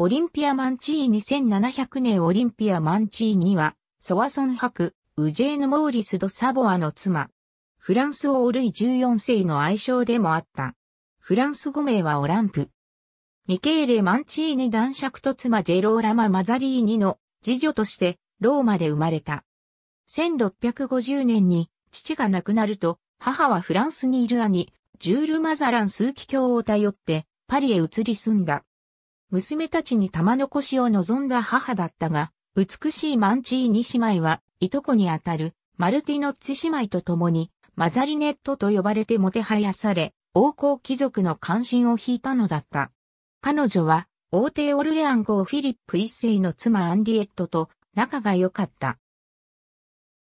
オリンピアマンチーニ1700年オリンピアマンチーニは、ソワソン博、ウジェーヌ・モーリス・ド・サボアの妻。フランス王ルイ14世の愛称でもあった。フランス語名はオランプ。ミケーレ・マンチーニ男爵と妻ジェローラマ・マザリーニの次女としてローマで生まれた。1650年に父が亡くなると母はフランスにいる兄、ジュール・マザランーキ卿を頼ってパリへ移り住んだ。娘たちに玉残しを望んだ母だったが、美しいマンチーニ姉妹は、いとこにあたる、マルティノッツ姉妹と共に、マザリネットと呼ばれてもてはやされ、王侯貴族の関心を引いたのだった。彼女は、王帝オルレアン号フィリップ一世の妻アンリエットと仲が良かった。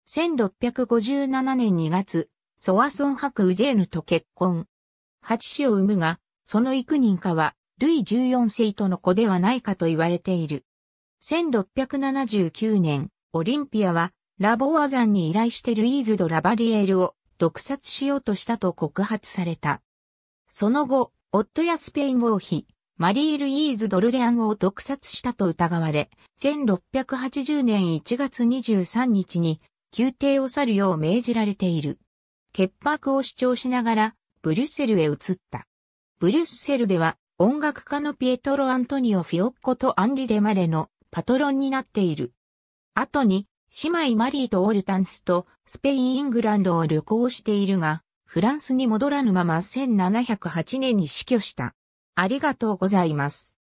1657年2月、ソワソンク・ウジェーヌと結婚。8子を産むが、その幾人かはルイ14世との子ではないかと言われている。1679年、オリンピアは、ラボアンに依頼してルイーズ・ド・ラバリエールを毒殺しようとしたと告発された。その後、夫やスペイン王妃、マリー・ルイーズ・ドルレアンを毒殺したと疑われ、1680年1月23日に宮廷を去るよう命じられている。潔白を主張しながら、ブリュッセルへ移った。ブリュッセルでは、音楽家のピエトロ・アントニオ・フィオッコとアンリ・デ・マレのパトロンになっている。後に、姉妹マリーとオルタンスとスペイン・イングランドを旅行しているが、フランスに戻らぬまま1708年に死去した。ありがとうございます。